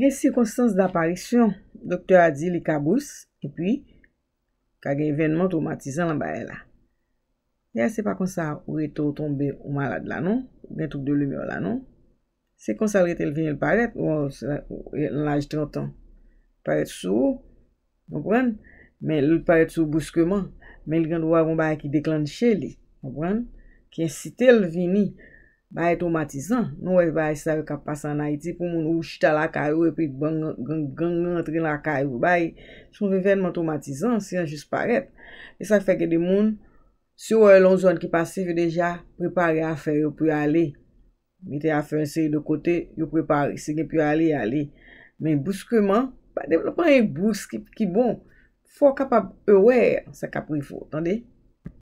Gen sikonsans d'aparisyon, doktor a di li kabous, e pi, kage evenman traumatizan lan baye la. Gen se pa konsa ou eto tombe ou malade la nou, non? gen touk de lume ou la nou, se konsa ou ete l'veni l'paret ou en laj 30 an. L'paret sou ou, moun pwen, men l'paret sou bouskeman, men l'gen d'wa von baye ki deklan cheli, moun pwen, ki esite l'veni, Baye tou matizan, nou e baye sa yon kap pasan na iti pou moun ou chita la karou e pi gang gang gang entri la karou. Baye, sou mwen ven man tou matizan, si an jis parep. E sa feke de moun, si ou e lon zon ki pasive deja, prepare afer yon pou yale. Mite afer yon seri de kote, yon prepare, se gen pou yale, yale. Men bouskeman, ba devlopan yon bouske ki bon, fò kap ap ewe, sa kap pri fò, tande?